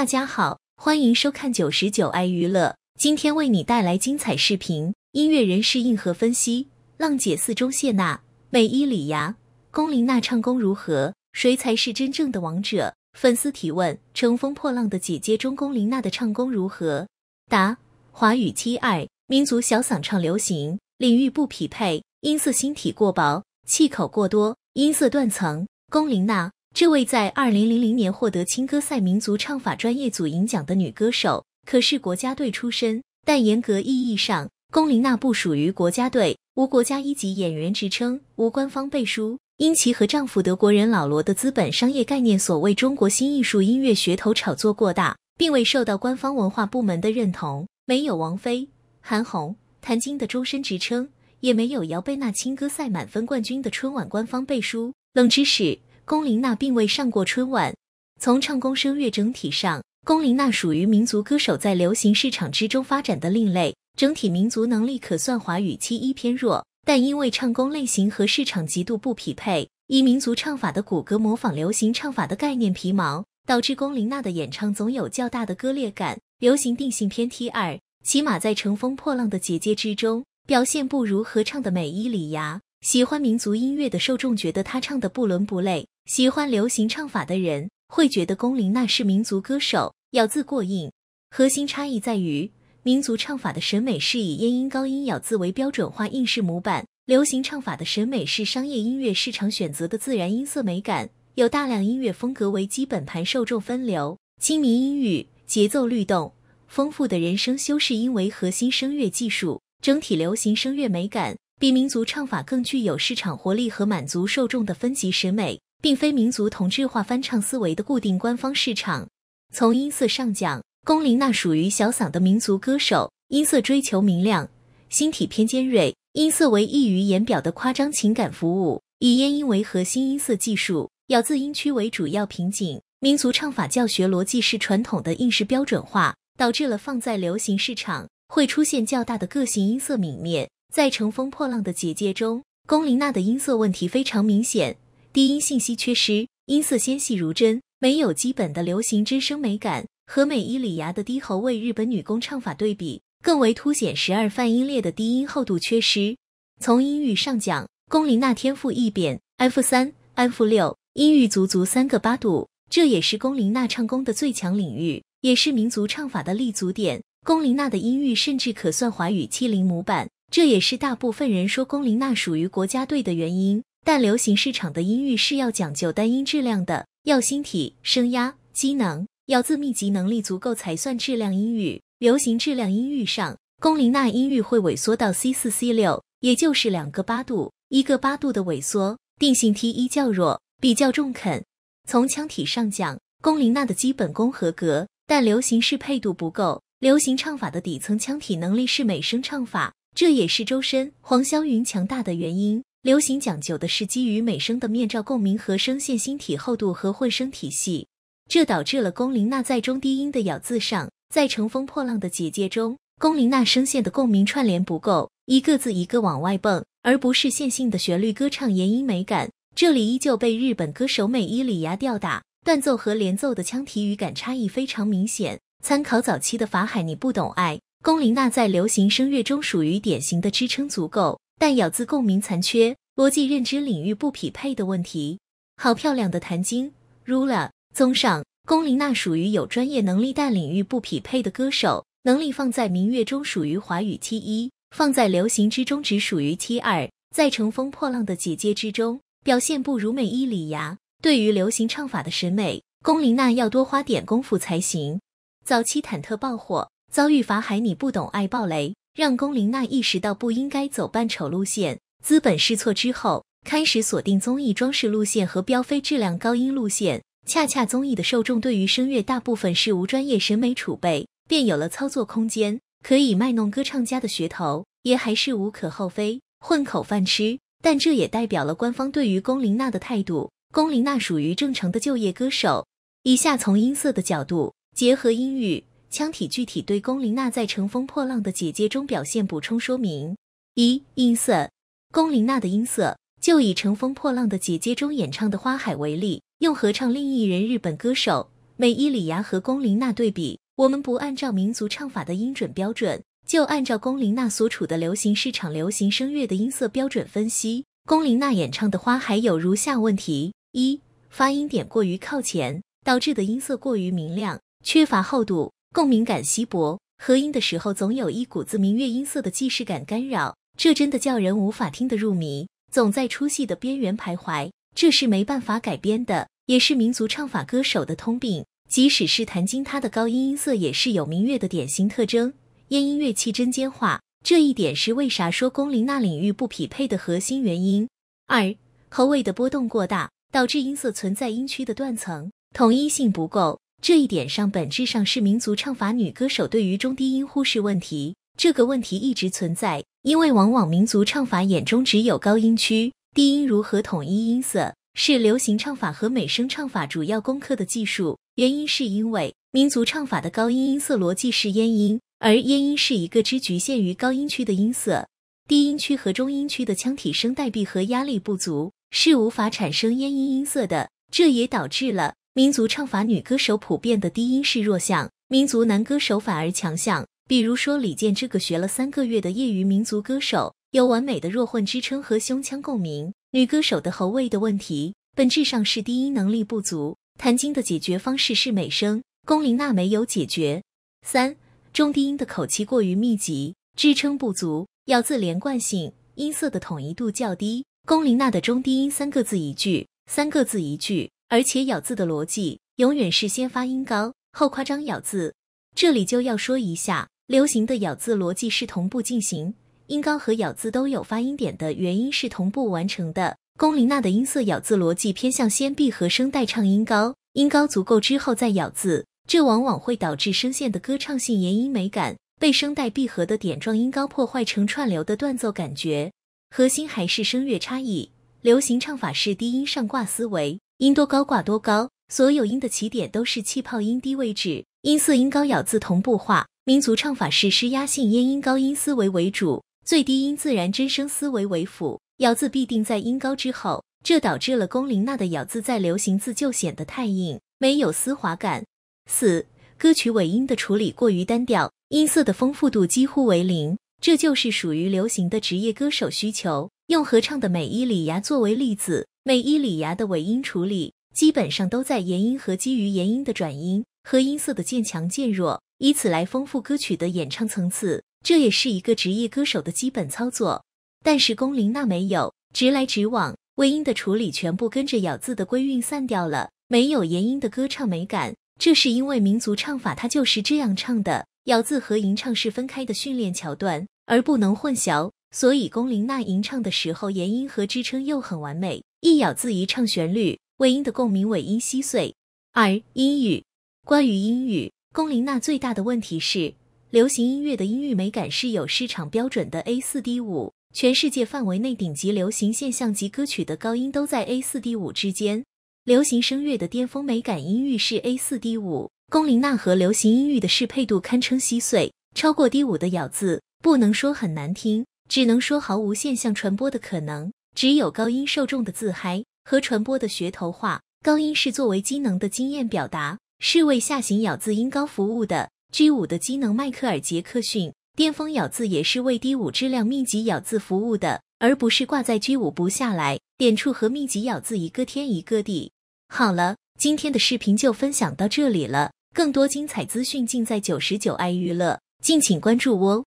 大家好，欢迎收看九十九爱娱乐，今天为你带来精彩视频。音乐人士硬核分析：浪姐四中谢娜、美依礼芽、龚琳娜唱功如何？谁才是真正的王者？粉丝提问：乘风破浪的姐姐中龚琳娜的唱功如何？答：华语 T I 民族小嗓唱流行领域不匹配，音色星体过薄，气口过多，音色断层。龚琳娜。这位在二零零零年获得青歌赛民族唱法专业组银奖的女歌手，可是国家队出身，但严格意义上，龚琳娜不属于国家队，无国家一级演员职称，无官方背书。因其和丈夫德国人老罗的资本商业概念，所谓中国新艺术音乐噱头炒作过大，并未受到官方文化部门的认同。没有王菲、韩红、谭晶的终身职称，也没有姚贝娜青歌赛满分冠军的春晚官方背书。冷知识。龚琳娜并未上过春晚，从唱功声乐整体上，龚琳娜属于民族歌手在流行市场之中发展的另类，整体民族能力可算华语 T 一偏弱，但因为唱功类型和市场极度不匹配，以民族唱法的骨骼模仿流行唱法的概念皮毛，导致龚琳娜的演唱总有较大的割裂感，流行定性偏 T 二，起码在乘风破浪的姐姐之中表现不如合唱的美依李芽，喜欢民族音乐的受众觉得她唱的不伦不类。喜欢流行唱法的人会觉得龚琳娜是民族歌手，咬字过硬。核心差异在于，民族唱法的审美是以咽音、高音、咬字为标准化应试模板；流行唱法的审美是商业音乐市场选择的自然音色美感，有大量音乐风格为基本盘，受众分流。亲民音域，节奏律动、丰富的人声修饰音为核心声乐技术，整体流行声乐美感比民族唱法更具有市场活力和满足受众的分级审美。并非民族同质化翻唱思维的固定官方市场。从音色上讲，龚琳娜属于小嗓的民族歌手，音色追求明亮，心体偏尖锐，音色为溢于言表的夸张情感服务，以咽音为核心音色技术，咬字音区为主要瓶颈。民族唱法教学逻辑是传统的应试标准化，导致了放在流行市场会出现较大的个性音色泯灭。在《乘风破浪的姐姐》中，龚琳娜的音色问题非常明显。低音信息缺失，音色纤细如针，没有基本的流行之声美感。和美依里芽的低喉位日本女工唱法对比，更为凸显十二泛音列的低音厚度缺失。从音域上讲，龚琳娜天赋异禀，F 三、F 六音域足足三个八度，这也是龚琳娜唱功的最强领域，也是民族唱法的立足点。龚琳娜的音域甚至可算华语七零模板，这也是大部分人说龚琳娜属于国家队的原因。但流行市场的音域是要讲究单音质量的，要心体、声压、机能，要字密集能力足够才算质量音域。流行质量音域上，龚琳娜音域会萎缩到 C 四 C 六，也就是两个八度、一个八度的萎缩。定性 T 一较弱，比较中肯。从腔体上讲，龚琳娜的基本功合格，但流行适配度不够。流行唱法的底层腔体能力是美声唱法，这也是周深、黄霄云强大的原因。流行讲究的是基于美声的面罩共鸣和声线芯体厚度和混声体系，这导致了龚琳娜在中低音的咬字上，在《乘风破浪的姐姐》中，龚琳娜声线的共鸣串联不够，一个字一个往外蹦，而不是线性的旋律歌唱延音美感。这里依旧被日本歌手美依里芽吊打，断奏和连奏的腔体语感差异非常明显。参考早期的法海，你不懂爱。龚琳娜在流行声乐中属于典型的支撑足够。但咬字共鸣残缺，逻辑认知领域不匹配的问题。好漂亮的谭晶，ru l r 综上，龚琳娜属于有专业能力但领域不匹配的歌手，能力放在明月中属于华语 T 一，放在流行之中只属于 T 二。在乘风破浪的姐姐之中，表现不如美依礼芽。对于流行唱法的审美，龚琳娜要多花点功夫才行。早期忐忑爆火，遭遇法海你不懂爱爆雷。让龚琳娜意识到不应该走扮丑路线，资本试错之后，开始锁定综艺装饰路线和飙飞质量高音路线。恰恰综艺的受众对于声乐大部分是无专业审美储备，便有了操作空间，可以卖弄歌唱家的噱头，也还是无可厚非，混口饭吃。但这也代表了官方对于龚琳娜的态度。龚琳娜属于正常的就业歌手。以下从音色的角度结合英语。腔体具体对龚琳娜在《乘风破浪的姐姐》中表现补充说明：一、音色。龚琳娜的音色就以《乘风破浪的姐姐》中演唱的《花海》为例，用合唱另一人日本歌手美依礼芽和龚琳娜对比。我们不按照民族唱法的音准标准，就按照龚琳娜所处的流行市场流行声乐的音色标准分析。龚琳娜演唱的《花海》有如下问题：一、发音点过于靠前，导致的音色过于明亮，缺乏厚度。共鸣感稀薄，合音的时候总有一股子明月音色的即视感干扰，这真的叫人无法听得入迷，总在出戏的边缘徘徊。这是没办法改编的，也是民族唱法歌手的通病。即使是谭晶，她的高音音色也是有明月的典型特征。咽音乐器针尖化，这一点是为啥说龚琳那领域不匹配的核心原因。二，喉位的波动过大，导致音色存在音区的断层，统一性不够。这一点上，本质上是民族唱法女歌手对于中低音忽视问题。这个问题一直存在，因为往往民族唱法眼中只有高音区，低音如何统一音色是流行唱法和美声唱法主要攻克的技术。原因是因为民族唱法的高音音色逻辑是咽音，而咽音是一个只局限于高音区的音色，低音区和中音区的腔体声带闭合压力不足，是无法产生咽音音色的。这也导致了。民族唱法女歌手普遍的低音是弱项，民族男歌手反而强项。比如说李健这个学了三个月的业余民族歌手，有完美的弱混支撑和胸腔共鸣。女歌手的喉位的问题，本质上是低音能力不足。谭晶的解决方式是美声，龚琳娜没有解决。三中低音的口气过于密集，支撑不足，咬字连贯性、音色的统一度较低。龚琳娜的中低音三个字一句，三个字一句。而且咬字的逻辑永远是先发音高后夸张咬字。这里就要说一下，流行的咬字逻辑是同步进行，音高和咬字都有发音点的原因是同步完成的。龚琳娜的音色咬字逻辑偏向先闭合声带唱音高，音高足够之后再咬字，这往往会导致声线的歌唱性延音美感被声带闭合的点状音高破坏成串流的断奏感觉。核心还是声乐差异，流行唱法是低音上挂思维。音多高挂多高，所有音的起点都是气泡音低位置，音色、音高、咬字同步化。民族唱法是施压性咽音高音思维为主，最低音自然真声思维为辅，咬字必定在音高之后，这导致了龚琳娜的咬字在流行字就显得太硬，没有丝滑感。四歌曲尾音的处理过于单调，音色的丰富度几乎为零。这就是属于流行的职业歌手需求。用合唱的美伊里芽作为例子，美伊里芽的尾音处理基本上都在延音和基于延音的转音和音色的渐强渐弱，以此来丰富歌曲的演唱层次。这也是一个职业歌手的基本操作。但是龚琳娜没有直来直往，尾音的处理全部跟着咬字的归韵散掉了，没有延音的歌唱美感。这是因为民族唱法它就是这样唱的。咬字和吟唱是分开的训练桥段，而不能混淆。所以，龚琳娜吟唱的时候，延音和支撑又很完美，一咬字一唱旋律，尾音的共鸣尾音稀碎。二音域，关于音域，龚琳娜最大的问题是，流行音乐的音域美感是有市场标准的，A4 D5，全世界范围内顶级流行现象级歌曲的高音都在 A4 D5 之间，流行声乐的巅峰美感音域是 A4 D5。龚琳娜和流行音乐的适配度堪称稀碎，超过低五的咬字不能说很难听，只能说毫无现象传播的可能，只有高音受众的自嗨和传播的噱头化。高音是作为机能的经验表达，是为下行咬字音高服务的。G 五的机能，迈克尔·杰克逊巅峰咬字也是为低五质量密集咬字服务的，而不是挂在 G 五不下来点处和密集咬字一个天一个地。好了，今天的视频就分享到这里了。更多精彩资讯尽在九十九爱娱乐，敬请关注哦。